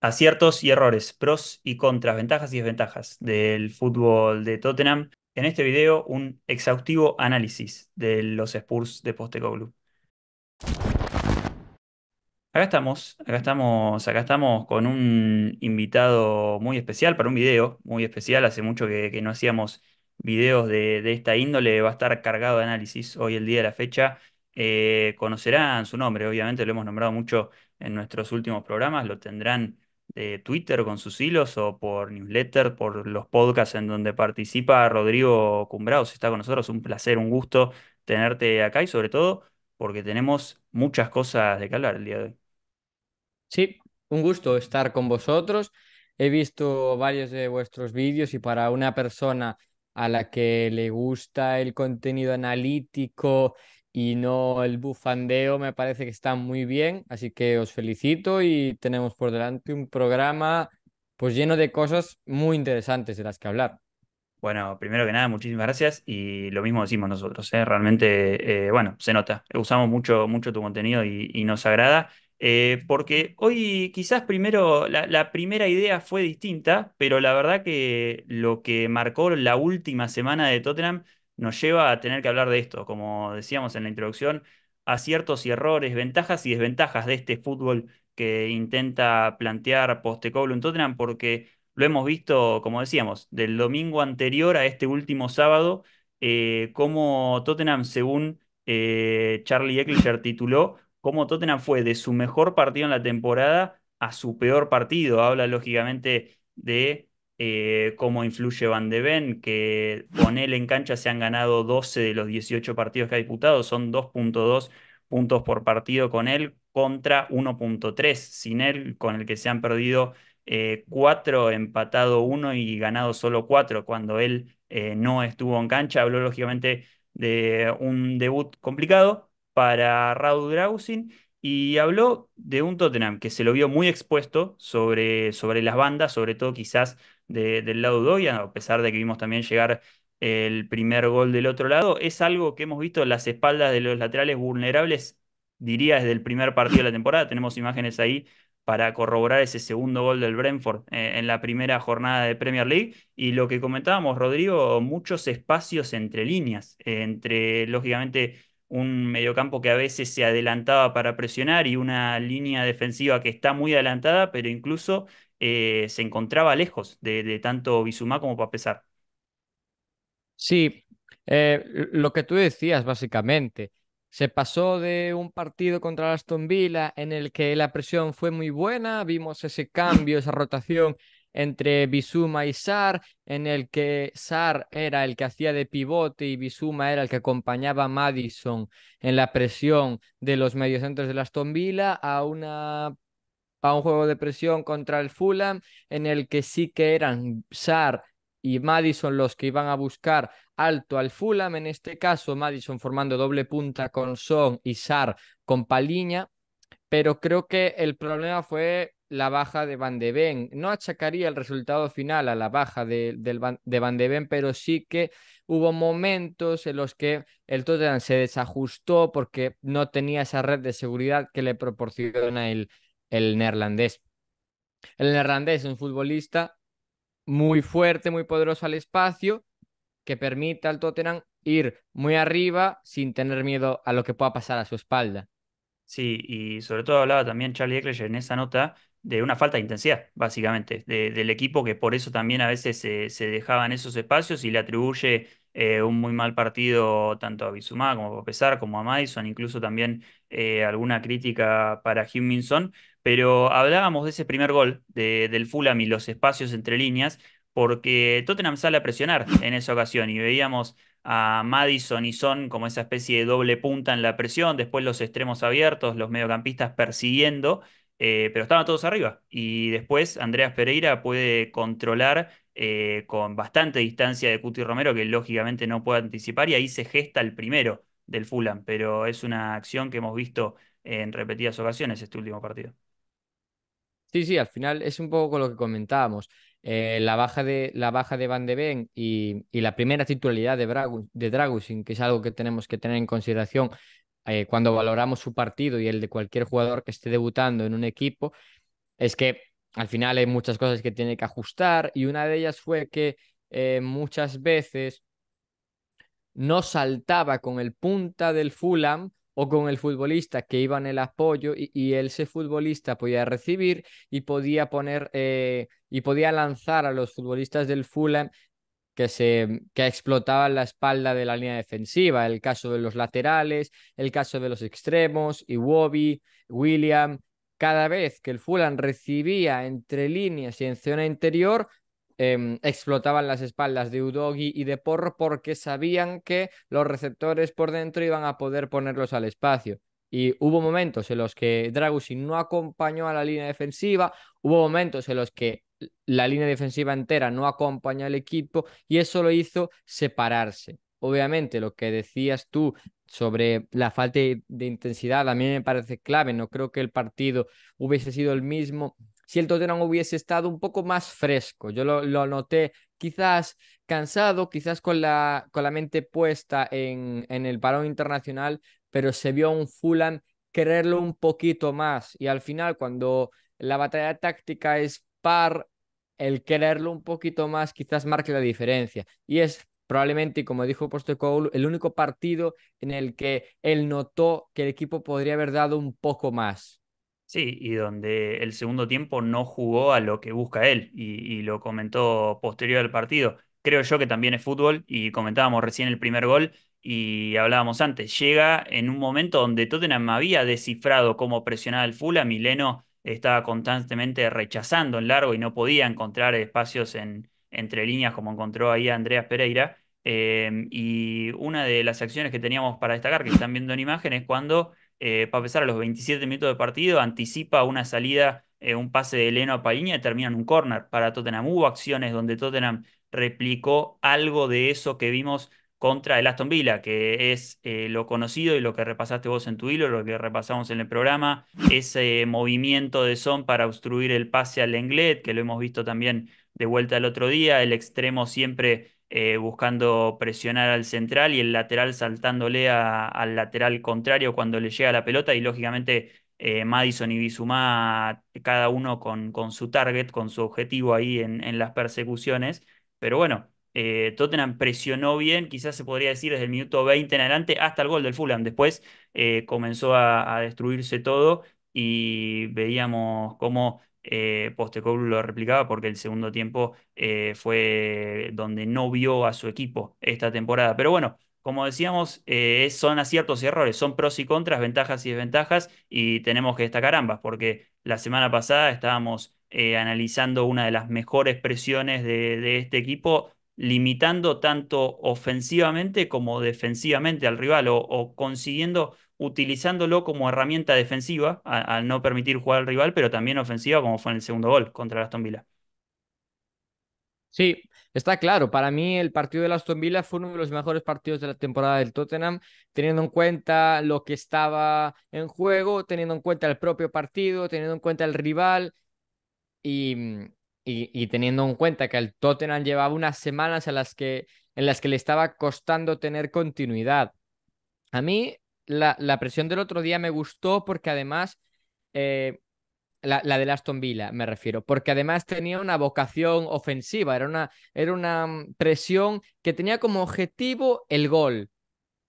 aciertos y errores, pros y contras, ventajas y desventajas del fútbol de Tottenham. En este video, un exhaustivo análisis de los Spurs de Postecoglou. Acá estamos, acá estamos, acá estamos con un invitado muy especial para un video muy especial. Hace mucho que, no hacíamos videos de, esta índole, va a estar cargado de análisis hoy el día de la fecha. Eh, conocerán su nombre, obviamente lo hemos nombrado mucho en nuestros últimos programas, lo tendrán de Twitter con sus hilos o por newsletter, por los podcasts en donde participa Rodrigo Cumbrados está con nosotros. Un placer, un gusto tenerte acá y sobre todo porque tenemos muchas cosas de que hablar el día de hoy. Sí, un gusto estar con vosotros. He visto varios de vuestros vídeos y para una persona a la que le gusta el contenido analítico y no el bufandeo me parece que está muy bien, así que os felicito y tenemos por delante un programa pues lleno de cosas muy interesantes de las que hablar. Bueno, primero que nada, muchísimas gracias y lo mismo decimos nosotros, ¿eh? realmente, eh, bueno, se nota, usamos mucho, mucho tu contenido y, nos agrada, eh, porque hoy quizás primero la, primera idea fue distinta, pero la verdad que lo que marcó la última semana de Tottenham nos lleva a tener que hablar de esto, como decíamos en la introducción, aciertos y errores, ventajas y desventajas de este fútbol que intenta plantear Postecoglou en Tottenham, porque lo hemos visto, como decíamos, del domingo anterior a este último sábado, eh, cómo como Tottenham, según eh, Charlie Eckler tituló, cómo Tottenham fue de su mejor partido en la temporada a su peor partido. Habla lógicamente de eh, cómo influye Van de Ven, que con él en cancha se han ganado 12 de los 18 partidos que ha disputado, son 2.2 puntos por partido con él contra 1.3 sin él, con el que se han perdido 4, eh, empatado 1 y ganado solo 4 cuando él eh, no estuvo en cancha. Habló lógicamente de un debut complicado para Raúl Drausin y habló de un Tottenham que se lo vio muy expuesto sobre, sobre las bandas, sobre todo quizás del lado de a pesar de que vimos también llegar el primer gol del otro lado, es algo que hemos visto en las espaldas de los laterales vulnerables, diría desde el primer partido de la temporada, tenemos imágenes ahí para corroborar ese segundo gol del Brentford eh, en la primera jornada de Premier League. Y lo que comentábamos, Rodrigo, muchos espacios entre líneas, entre lógicamente un mediocampo que a veces se adelantaba para presionar y una línea defensiva que está muy adelantada, pero incluso eh, se encontraba lejos de, tanto Bisumá como para pesar. Sí, eh, lo que tú decías básicamente. Se pasó de un partido contra Aston Villa en el que la presión fue muy buena, vimos ese cambio, esa rotación entre Bisuma y Sar, en el que Sar era el que hacía de pivote y Bisuma era el que acompañaba a Madison en la presión de los mediocentros de la Aston Villa a una un juego de presión contra el Fulham, en el que sí que eran Sar y Madison los que iban a buscar alto al Fulham, en este caso Madison formando doble punta con Son y Sar con Paliña, pero creo que el problema fue la baja de Van de Ben, No achacaría el resultado final a la baja de, de, Van de Ven, pero sí que hubo momentos en los que el Tottenham se desajustó porque no tenía esa red de seguridad que le proporciona el, el neerlandés. El neerlandés es un futbolista muy fuerte, muy poderoso al espacio, que permite al Tottenham ir muy arriba sin tener miedo a lo que pueda pasar a su espalda. Sí, y sobre todo hablaba también Charlie Eckler en esa nota de una falta de intensidad, básicamente, del equipo que por eso también a veces se, se dejaban esos espacios y le atribuye eh, un muy mal partido tanto a Bizumá como a Pesar, como a Madison incluso también eh, alguna crítica para Huminson. Pero hablábamos de ese primer gol del Fulham y los espacios entre líneas, porque Tottenham sale a presionar en esa ocasión y veíamos a Madison y Son como esa especie de doble punta en la presión, después los extremos abiertos, los mediocampistas persiguiendo, eh, pero estaban todos arriba. Y después Andreas Pereira puede controlar eh, con bastante distancia de Cuti Romero, que lógicamente no puede anticipar, y ahí se gesta el primero del Fulham, pero es una acción que hemos visto en repetidas ocasiones este último partido. Sí, sí, al final es un poco con lo que comentábamos. Eh, la, baja de, la baja de Van de Ben y, la primera titularidad de, Dragos, de Dragusin, que es algo que tenemos que tener en consideración eh, cuando valoramos su partido y el de cualquier jugador que esté debutando en un equipo, es que al final hay muchas cosas que tiene que ajustar y una de ellas fue que eh, muchas veces no saltaba con el punta del Fulham o con el futbolista que iba en el apoyo y, y ese futbolista podía recibir y podía poner eh, y podía lanzar a los futbolistas del Fulham que, se, que explotaban la espalda de la línea defensiva, el caso de los laterales, el caso de los extremos, Iwobi, William, cada vez que el Fulan recibía entre líneas y en zona interior, em, explotaban las espaldas de Udogi y de Porro porque sabían que los receptores por dentro iban a poder ponerlos al espacio. Y hubo momentos en los que Dragusin no acompañó a la línea defensiva, hubo momentos en los que la línea defensiva entera no acompañó al equipo y eso lo hizo separarse. Obviamente, lo que decías tú sobre la falta de intensidad, a mí me parece clave. No creo que el partido hubiese sido el mismo si el Tottenham hubiese estado un poco más fresco. Yo lo, noté quizás cansado, quizás con la, con la mente puesta en, en el parón internacional, pero se vio a un Fulham quererlo un poquito más. Y al final, cuando la batalla táctica es par, el quererlo un poquito más quizás marque la diferencia. Y es probablemente, como dijo Postecoglou, el único partido en el que él notó que el equipo podría haber dado un poco más. Sí, y donde el segundo tiempo no jugó a lo que busca él, y, lo comentó posterior al partido. Creo yo que también es fútbol, y comentábamos recién el primer gol, y hablábamos antes, llega en un momento donde Tottenham había descifrado cómo presionaba el Fulham, Mileno estaba constantemente rechazando en largo y no podía encontrar espacios en, entre líneas, como encontró ahí Andreas Pereira. Eh, y una de las acciones que teníamos para destacar, que están viendo en imagen, es cuando, eh, para pesar a los 27 minutos de partido, anticipa una salida, eh, un pase de Leno a Paliña y termina en un corner para Tottenham. Hubo acciones donde Tottenham replicó algo de eso que vimos contra el Aston Villa, que es lo conocido y lo que repasaste vos en tu hilo, lo que repasamos en el programa, ese movimiento de Son para obstruir el pase al Lenglet, que lo hemos visto también de vuelta al otro día, el extremo siempre eh, buscando presionar al central y el lateral saltándole al lateral contrario cuando le llega la pelota y lógicamente eh, Madison y Bisumá cada uno con, con, su target, con su objetivo ahí en, las persecuciones. Pero bueno, eh, Tottenham presionó bien, quizás se podría decir desde el minuto 20 en adelante hasta el gol del Fulham. Después comenzó a, a destruirse todo y veíamos cómo eh, lo replicaba porque el segundo tiempo eh, fue donde no vio a su equipo esta temporada. Pero bueno, como decíamos, eh, son aciertos y errores, son pros y contras, ventajas y desventajas, y tenemos que destacar ambas, porque la semana pasada estábamos eh, analizando una de las mejores presiones de, este equipo limitando tanto ofensivamente como defensivamente al rival o consiguiendo utilizándolo como herramienta defensiva al no permitir jugar al rival, pero también ofensiva como fue en el segundo gol contra el Aston Villa. Sí, está claro. Para mí el partido de Aston Villa fue uno de los mejores partidos de la temporada del Tottenham, teniendo en cuenta lo que estaba en juego, teniendo en cuenta el propio partido, teniendo en cuenta el rival y, y, teniendo en cuenta que el Tottenham llevaba unas semanas en las que, en las que le estaba costando tener continuidad. A mí la, presión del otro día me gustó porque además, eh, la, la de Aston Villa me refiero, porque además tenía una vocación ofensiva, era una, era una mm, presión que tenía como objetivo el gol.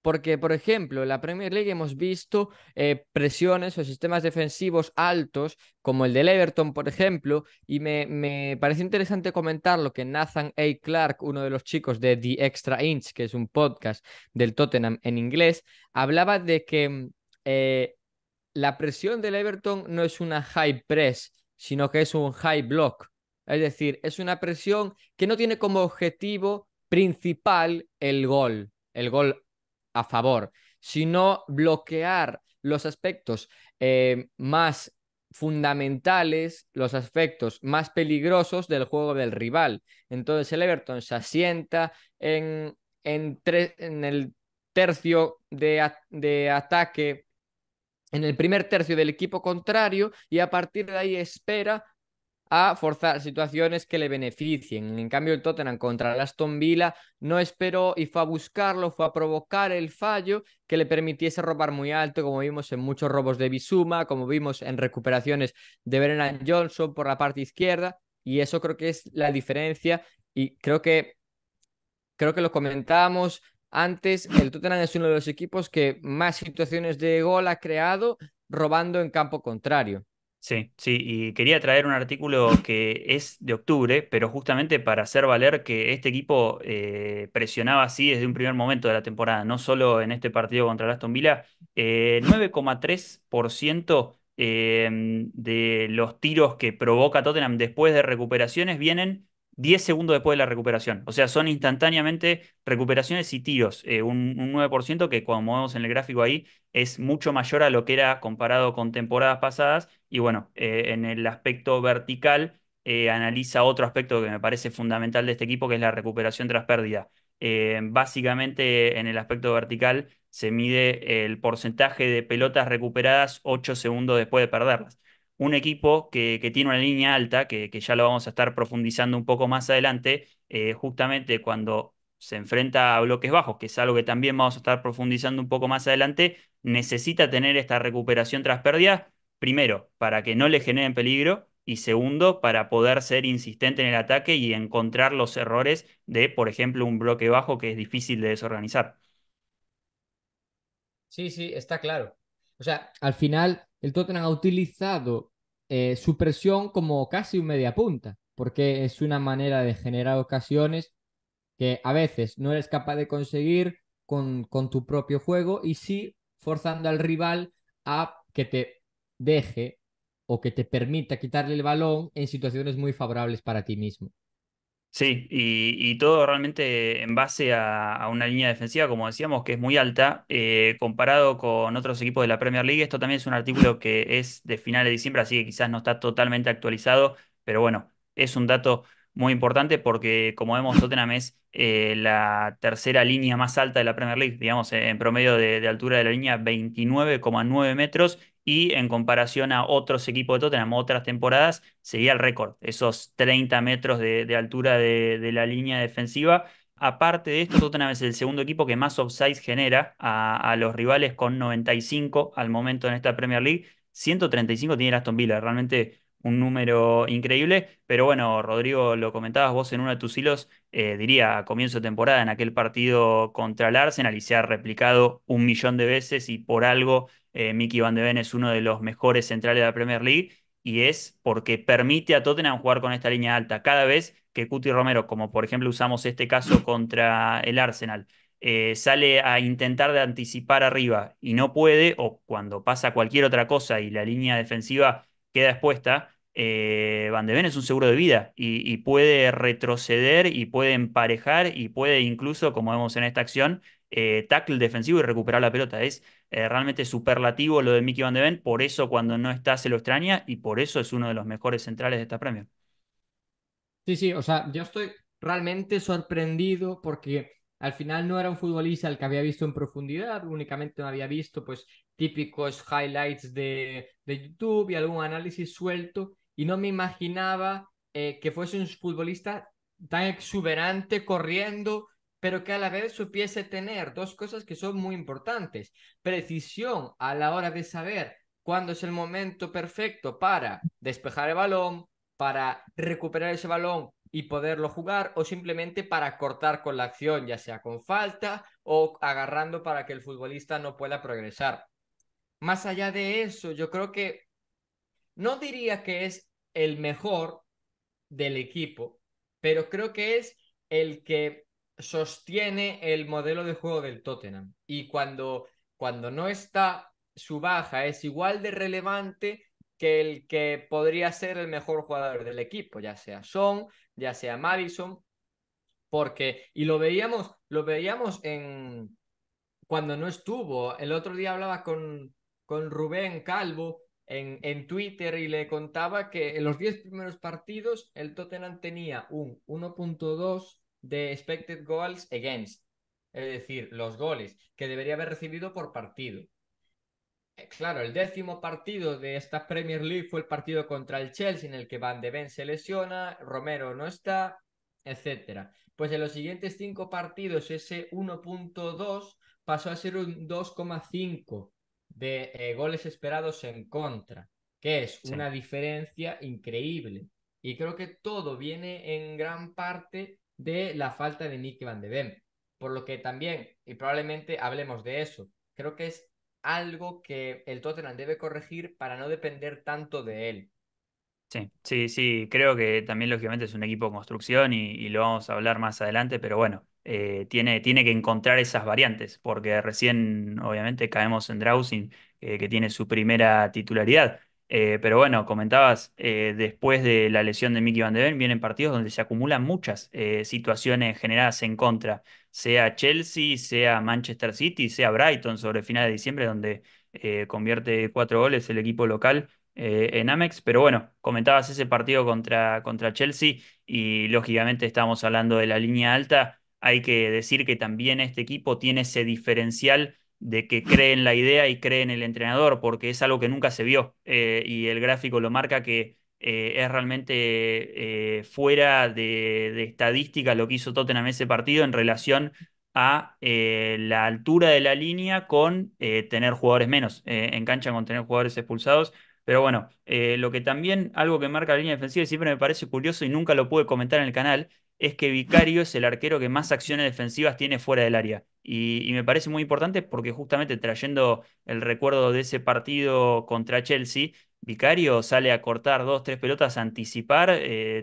Porque, por ejemplo, en la Premier League hemos visto eh, presiones o sistemas defensivos altos, como el del Everton, por ejemplo, y me, me parece interesante comentar lo que Nathan A. Clark, uno de los chicos de The Extra Inch, que es un podcast del Tottenham en inglés, hablaba de que mm, eh, la presión del Everton no es una high press, sino que es un high block. Es decir, es una presión que no tiene como objetivo principal el gol, el gol a favor, sino bloquear los aspectos eh, más fundamentales, los aspectos más peligrosos del juego del rival. Entonces el Everton se asienta en, en el tercio de, de ataque en el primer tercio del equipo contrario y a partir de ahí espera a forzar situaciones que le beneficien. En cambio, el Tottenham contra el Aston Villa no esperó y fue a buscarlo, fue a provocar el fallo que le permitiese robar muy alto, como vimos en muchos robos de Bisuma, como vimos en recuperaciones de Brennan Johnson por la parte izquierda. Y eso creo que es la diferencia y creo que, creo que lo comentábamos antes, el Tottenham es uno de los equipos que más situaciones de gol ha creado robando en campo contrario. Sí, sí, y quería traer un artículo que es de octubre, pero justamente para hacer valer que este equipo eh, presionaba así desde un primer momento de la temporada, no solo en este partido contra el Aston Villa, 9,3% eh, eh, de los tiros que provoca Tottenham después de recuperaciones vienen 10 segundos después de la recuperación. O sea, son instantáneamente recuperaciones y tiros. Eh, un, 9% que, como vemos en el gráfico ahí, es mucho mayor a lo que era comparado con temporadas pasadas. Y bueno, eh, en el aspecto vertical, eh, analiza otro aspecto que me parece fundamental de este equipo, que es la recuperación tras pérdida. básicamente, en el aspecto vertical, se mide el porcentaje de pelotas recuperadas 8 segundos después de perderlas un equipo que, tiene una línea alta, que, ya lo vamos a estar profundizando un poco más adelante, eh, justamente cuando se enfrenta a bloques bajos, que es algo que también vamos a estar profundizando un poco más adelante, necesita tener esta recuperación tras pérdida, primero, para que no le generen peligro, y segundo, para poder ser insistente en el ataque y encontrar los errores de, por ejemplo, un bloque bajo que es difícil de desorganizar. Sí, sí, está claro. O sea, al final el Tottenham ha utilizado eh, su presión como casi un media punta, porque es una manera de generar ocasiones que a veces no eres capaz de conseguir con tu propio juego y sí forzando al rival a que te deje o que te permita quitarle el balón en situaciones muy favorables para ti mismo. Sí, y, todo realmente en base a, una línea defensiva, como decíamos, que es muy alta, eh, comparado con otros equipos de la Premier League. Esto también es un artículo que es de finales de diciembre, así que quizás no está totalmente actualizado, pero bueno, es un dato muy importante porque, como vemos, Tottenham es eh, la tercera línea más alta de la Premier League, digamos, en promedio de, de altura de la línea, 29,9 metros, y en comparación a otros equipos de Tottenham, otras temporadas, seguía el récord, esos 30 metros de, altura de, la línea defensiva. Aparte de esto, Tottenham es el segundo equipo que más offsides genera a, a, los rivales con 95 al momento en esta Premier League. 135 tiene el Aston Villa, realmente un número increíble, pero bueno, Rodrigo, lo comentabas vos en uno de tus hilos, eh, diría a comienzo de temporada en aquel partido contra el Arsenal y se ha replicado un millón de veces y por algo eh, Van de Ven es uno de los mejores centrales de la Premier League y es porque permite a Tottenham jugar con esta línea alta. Cada vez que Cuti Romero, como por ejemplo usamos este caso contra el Arsenal, eh, sale a intentar de anticipar arriba y no puede, o cuando pasa cualquier otra cosa y la línea defensiva queda expuesta, eh, Van de Ven es un seguro de vida y, puede retroceder y puede emparejar y puede incluso, como vemos en esta acción, eh, tackle defensivo y recuperar la pelota. Es eh, realmente superlativo lo de Mickey Van de Ven, por eso cuando no está se lo extraña y por eso es uno de los mejores centrales de esta premio. Sí, sí, o sea, yo estoy realmente sorprendido porque al final no era un futbolista el que había visto en profundidad, únicamente no había visto pues típicos highlights de, YouTube y algún análisis suelto, y no me imaginaba eh, que fuese un futbolista tan exuberante, corriendo, pero que a la vez supiese tener dos cosas que son muy importantes. Precisión a la hora de saber cuándo es el momento perfecto para despejar el balón, para recuperar ese balón y poderlo jugar o simplemente para cortar con la acción, ya sea con falta o agarrando para que el futbolista no pueda progresar más allá de eso, yo creo que no diría que es el mejor del equipo, pero creo que es el que sostiene el modelo de juego del Tottenham. Y cuando, cuando no está su baja, es igual de relevante que el que podría ser el mejor jugador del equipo, ya sea Son, ya sea Madison, porque, y lo veíamos, lo veíamos en cuando no estuvo. El otro día hablaba con, con Rubén Calvo en, Twitter y le contaba que en los 10 primeros partidos el Tottenham tenía un 1.2 de expected goals against, es decir, los goles que debería haber recibido por partido. Eh, claro, el décimo partido de esta Premier League fue el partido contra el Chelsea en el que Van de Ven se lesiona, Romero no está, etc. Pues en los siguientes cinco partidos ese 1.2 pasó a ser un 2,5 de eh, goles esperados en contra, que es una diferencia increíble. Y creo que todo viene en gran parte de la falta de Nick Van de Ven. Por lo que también, y probablemente hablemos de eso, creo que es algo que el Tottenham debe corregir para no depender tanto de él. Sí, sí, creo que también lógicamente es un equipo de construcción y, lo vamos a hablar más adelante, pero bueno, eh, tiene, que encontrar esas variantes, porque recién obviamente caemos en Drauzin, eh, que tiene su primera titularidad. Eh, pero bueno, comentabas, después de la lesión de Mickey Van de Ven, vienen partidos donde se acumulan muchas situaciones generadas en contra, sea Chelsea, sea Manchester City, sea Brighton sobre el final de diciembre, donde convierte cuatro goles el equipo local eh, en Amex. Pero bueno, comentabas ese partido contra, contra Chelsea y lógicamente estamos hablando de la línea alta. Hay que decir que también este equipo tiene ese diferencial de que cree en la idea y cree en el entrenador, porque es algo que nunca se vio eh, y el gráfico lo marca que eh, es realmente fuera de, de, estadística lo que hizo Tottenham ese partido en relación a la altura de la línea con tener jugadores menos en cancha, con tener jugadores expulsados. Pero bueno, eh, lo que también, algo que marca la línea defensiva y siempre me parece curioso y nunca lo pude comentar en el canal, es que Vicario es el arquero que más acciones defensivas tiene fuera del área. Y, me parece muy importante porque justamente trayendo el recuerdo de ese partido contra Chelsea, Vicario sale a cortar dos, tres pelotas, a anticipar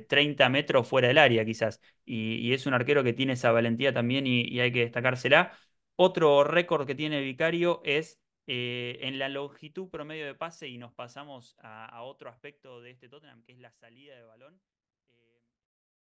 30 eh, metros fuera del área quizás. Y, es un arquero que tiene esa valentía también y, y hay que destacársela. Otro récord que tiene Vicario es eh, en la longitud promedio de pase, y nos pasamos a, a otro aspecto de este Tottenham, que es la salida de balón,